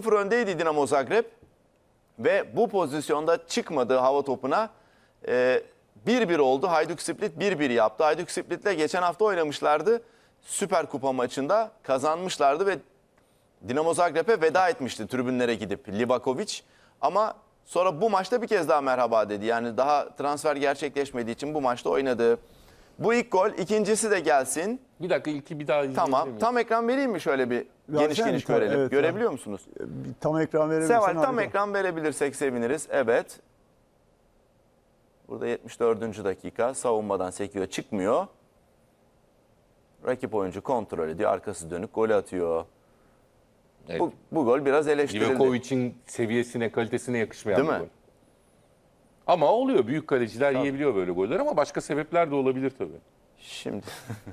0 öndeydi Dinamo Zagreb ve bu pozisyonda çıkmadığı hava topuna 1-1 e, oldu. Hayduk Split 1-1 yaptı. Hayduk Split'le geçen hafta oynamışlardı. Süper Kupa maçında kazanmışlardı ve Dinamo Zagreb'e veda etmişti tribünlere gidip Libakovic. Ama sonra bu maçta bir kez daha merhaba dedi. Yani daha transfer gerçekleşmediği için bu maçta oynadı. Bu ilk gol. ikincisi de gelsin. Bir dakika ilki bir daha izleyelim. Tamam. Tam ekran vereyim mi şöyle bir geniş geniş görelim. Evet, Görebiliyor yani. musunuz? Ee, tam ekran verebilirsin. Seval tam harika. ekran verebilirsek seviniriz. Evet. Burada 74. dakika savunmadan sekiyor çıkmıyor. Rakip oyuncu kontrol ediyor. Arkası dönük gol atıyor. Evet. Bu, bu gol biraz eleştirildi. Livakovic'in seviyesine, kalitesine yakışmayan Değil bir mi? gol. Ama oluyor. Büyük kaleciler Tabii. yiyebiliyor böyle goller ama başka sebepler de olabilir tabii. Şimdi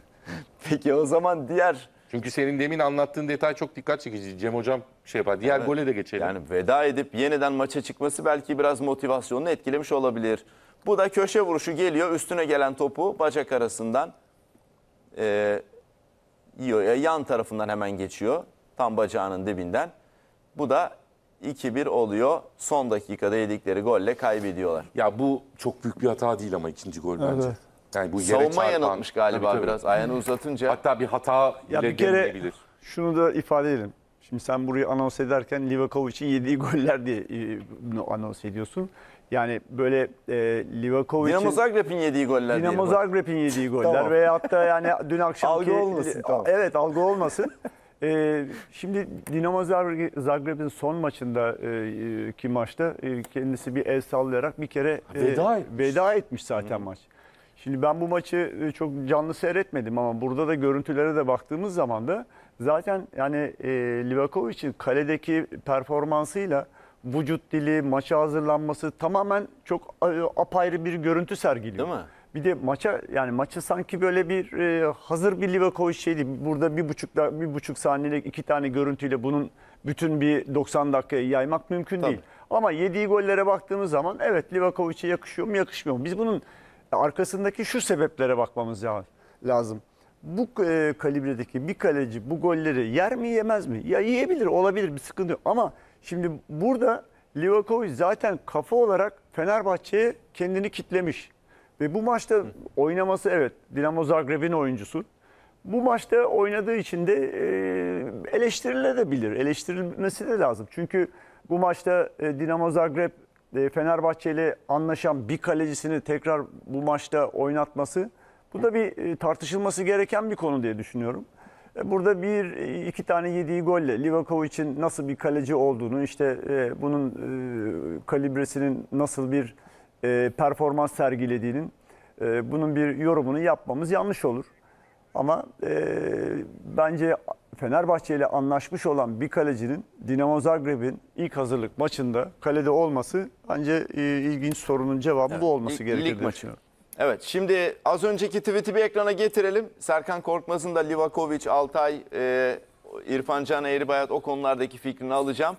peki o zaman diğer çünkü senin demin anlattığın detay çok dikkat çekici. Cem Hocam şey yapar. Diğer Evet. gole de geçelim. Yani veda edip yeniden maça çıkması belki biraz motivasyonunu etkilemiş olabilir. Bu da köşe vuruşu geliyor üstüne gelen topu bacak arasından eee, e, Yan tarafından hemen geçiyor tam bacağının dibinden. Bu da 2-1 oluyor. Son dakikada yedikleri golle kaybediyorlar. Ya bu çok büyük bir hata değil ama ikinci gol bence. Yani bu yere Savunma çarpan- yanıltmış galiba Tabii, biraz. Ayağını uzatınca. Hatta bir hata Ya bile bir kere denilebilir. şunu da ifade edelim. Şimdi sen burayı anons ederken Livakovic'in yediği goller diye e, anons ediyorsun. Yani böyle e, Livakovic'in... Dinamo Zagreb'in yediği goller Dinamo Zagreb'in yediği goller Tamam. veya hatta yani dün akşamki... Algı olmasın, e, tamam. Evet algı olmasın. Ee, şimdi Dinamo Zagreb'in son maçında e, e, ki maçta e, kendisi bir el sallayarak bir kere e, Veda etmiş. veda etmiş zaten maç. Şimdi ben bu maçı e, çok canlı seyretmedim ama burada da görüntülere de baktığımız zaman da zaten yani e, Livakovic'in kaledeki performansıyla vücut dili, maça hazırlanması tamamen çok e, apayrı bir görüntü sergiliyor. Değil mi? Bir de maça yani maçı sanki böyle bir e, hazır bir Livakovic şeydi. Burada bir buçuk da, bir buçuk saniyelik iki tane görüntüyle bunun bütün bir 90 dakikaya yaymak mümkün Tabii. değil. Ama yediği gollere baktığımız zaman evet Livakovic'e yakışıyor mu yakışmıyor mu? Biz bunun arkasındaki şu sebeplere bakmamız lazım. Bu e, kalibredeki bir kaleci bu golleri yer mi yemez mi? Ya yiyebilir olabilir bir sıkıntı yok ama şimdi burada Livakovic zaten kafa olarak Fenerbahçe'ye kendini kitlemiş. Ve bu maçta Hı. oynaması evet Dinamo Zagreb'in oyuncusu. Bu maçta oynadığı için de e, eleştirilebilir. Eleştirilmesi de lazım. Çünkü bu maçta e, Dinamo Zagreb e, Fenerbahçe ile anlaşan bir kalecisini tekrar bu maçta oynatması bu da bir e, tartışılması gereken bir konu diye düşünüyorum. E, burada bir iki tane yediği golle Livakovic'in nasıl bir kaleci olduğunu işte bunun kalibresinin nasıl bir performans sergilediğinin bunun bir yorumunu yapmamız yanlış olur. Ama bence Fenerbahçe ile anlaşmış olan bir kalecinin Dinamo Zagreb'in ilk hazırlık maçında kalede olması bence e, ilginç sorunun cevabı evet, bu olması gerekir diye düşünüyorum. Evet şimdi az önceki tweet'i bir ekrana getirelim. Serkan Korkmaz'ın da Livakovic, Altay, e, İrfan Can Eğribayat o konulardaki fikrini alacağım.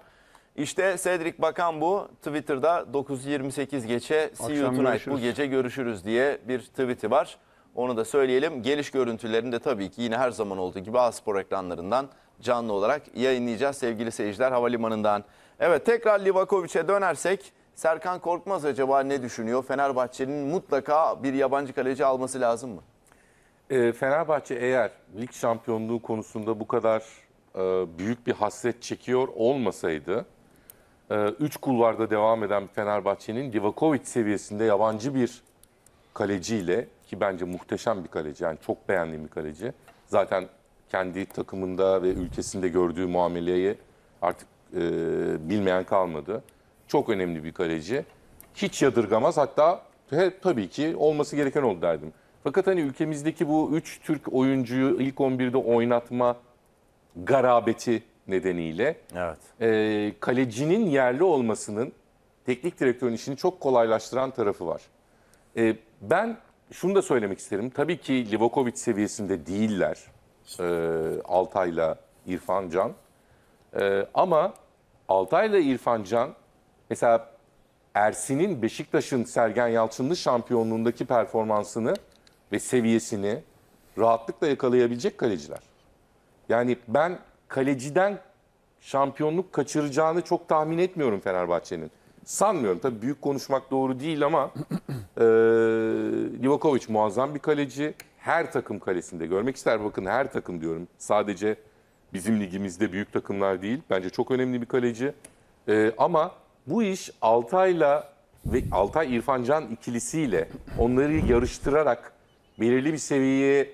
İşte Cedric Bakan bu Twitter'da 9.28 geçe See you tonight bu gece görüşürüz diye bir tweet'i var. Onu da söyleyelim. Geliş görüntülerini de tabii ki yine her zaman olduğu gibi Aspor spor ekranlarından canlı olarak yayınlayacağız sevgili seyirciler havalimanından. Evet tekrar Livakovic'e dönersek Serkan Korkmaz acaba ne düşünüyor? Fenerbahçe'nin mutlaka bir yabancı kaleci alması lazım mı? E, Fenerbahçe eğer lig şampiyonluğu konusunda bu kadar e, büyük bir hasret çekiyor olmasaydı, e, üç kulvarda devam eden Fenerbahçe'nin Livakovic seviyesinde yabancı bir kaleciyle ki bence muhteşem bir kaleci. Yani çok beğendiğim bir kaleci. Zaten kendi takımında ve ülkesinde gördüğü muameleyi artık e, bilmeyen kalmadı. Çok önemli bir kaleci. Hiç yadırgamaz hatta he, tabii ki olması gereken oldu derdim. Fakat hani ülkemizdeki bu 3 Türk oyuncuyu ilk 11'de oynatma garabeti nedeniyle evet. e, kalecinin yerli olmasının teknik direktörün işini çok kolaylaştıran tarafı var. E, ben şunu da söylemek isterim. Tabii ki Livakovic seviyesinde değiller. E, Altay'la İrfan Can. E, ama Altay'la İrfan Can mesela Ersin'in Beşiktaş'ın Sergen Yalçın'lı şampiyonluğundaki performansını ve seviyesini rahatlıkla yakalayabilecek kaleciler. Yani ben kaleciden şampiyonluk kaçıracağını çok tahmin etmiyorum Fenerbahçe'nin. Sanmıyorum. Tabii büyük konuşmak doğru değil ama e, Livakovic muazzam bir kaleci. Her takım kalesinde görmek ister. Bakın her takım diyorum. Sadece bizim ligimizde büyük takımlar değil. Bence çok önemli bir kaleci. E, ama bu iş Altay'la ve Altay İrfancan ikilisiyle onları yarıştırarak belirli bir seviyeye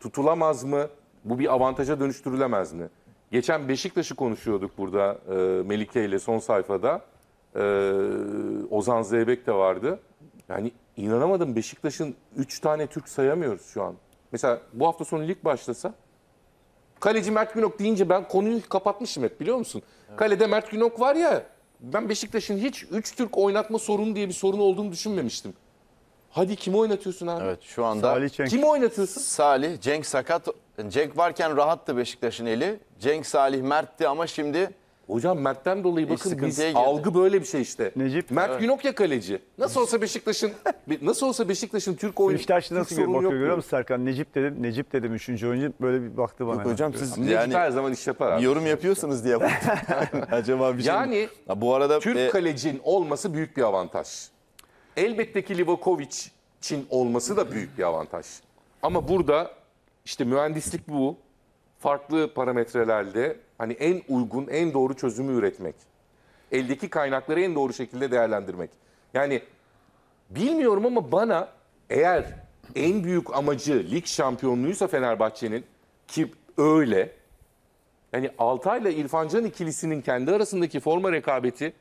tutulamaz mı? Bu bir avantaja dönüştürülemez mi? Geçen Beşiktaş'ı konuşuyorduk burada e, Melike ile son sayfada. Ee, Ozan Zeybek de vardı. Yani inanamadım Beşiktaş'ın 3 tane Türk sayamıyoruz şu an. Mesela bu hafta sonu lig başlasa kaleci Mert Günok deyince ben konuyu kapatmışım hep biliyor musun? Evet. Kalede Mert Günok var ya ben Beşiktaş'ın hiç 3 Türk oynatma sorunu diye bir sorun olduğunu düşünmemiştim. Hadi kimi oynatıyorsun abi? Evet şu anda Salih Cenk. kimi oynatıyorsun? Salih, Cenk sakat. Cenk varken rahattı Beşiktaş'ın eli. Cenk Salih Mert'ti ama şimdi Hocam Mert'ten dolayı e, bakın biz algı böyle bir şey işte. Necip. Mert Günokya kaleci. Nasıl olsa Beşiktaş'ın nasıl olsa Beşiktaş'ın Türk oyunu Beşiktaşlı nasıl Türk bakıyor görüyor musun Serkan? Necip dedim, Necip dedim üçüncü oyuncu böyle bir baktı bana. hemen. Hocam siz Necip yani her zaman iş yapar abi. yorum yapıyorsunuz diye baktım. Acaba bir şey Yani Ha, bu arada Türk e, kalecinin olması büyük bir avantaj. Elbette ki Livakovic'in olması da büyük bir avantaj. Ama burada işte mühendislik bu farklı parametrelerde hani en uygun, en doğru çözümü üretmek. Eldeki kaynakları en doğru şekilde değerlendirmek. Yani bilmiyorum ama bana eğer en büyük amacı lig şampiyonluğuysa Fenerbahçe'nin ki öyle. Yani Altay'la İrfan Can ikilisinin kendi arasındaki forma rekabeti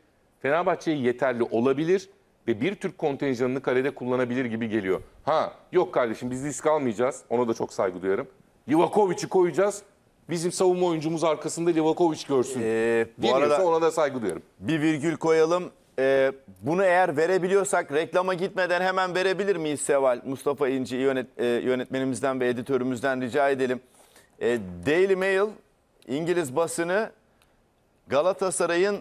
Fenerbahçe'ye yeterli olabilir ve bir Türk kontenjanını kalede kullanabilir gibi geliyor. Ha yok kardeşim biz risk almayacağız. Ona da çok saygı duyarım. Livakovic'i koyacağız. Bizim savunma oyuncumuz arkasında Livakovic görsün. Ee, bu arada ona da saygı duyarım. bir virgül koyalım. Ee, bunu eğer verebiliyorsak reklama gitmeden hemen verebilir miyiz Seval? Mustafa İnci yönet, e, yönetmenimizden ve editörümüzden rica edelim. E, Daily Mail İngiliz basını Galatasaray'ın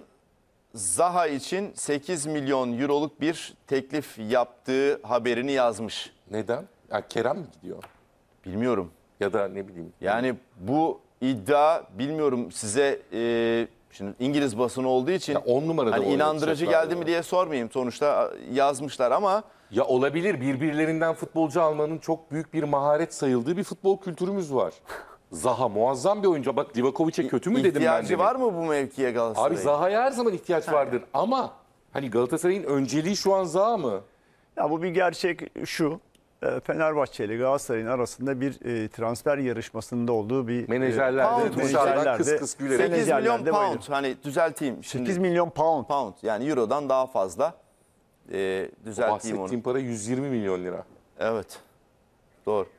Zaha için 8 milyon euroluk bir teklif yaptığı haberini yazmış. Neden? Ya Kerem mi gidiyor? Bilmiyorum. Ya da ne bileyim. Yani bu iddia bilmiyorum size e, şimdi İngiliz basını olduğu için Ya on numarada hani inandırıcı geldi mi diye sormayayım. Sonuçta yazmışlar ama Ya olabilir birbirlerinden futbolcu almanın çok büyük bir maharet sayıldığı bir futbol kültürümüz var. Zaha muazzam bir oyuncu. Bak Divakovic'e kötü mü dedim ben. ihtiyacı var mı bu mevkiye Galatasaray'ın? Abi Zaha'ya her zaman ihtiyaç vardır ama hani Galatasaray'ın önceliği şu an Zaha mı? Ya bu bir gerçek şu. Ee, Fenerbahçe ile Galatasaray'ın arasında bir e, transfer yarışmasında olduğu bir menajerlerde e, kıs kıs gülerek 8 milyon pound bayılır. hani düzelteyim şimdi 8 milyon pound pound yani eurodan daha fazla e, düzelteyim o bahsettiğim onu. para 120 milyon lira. Evet. Doğru.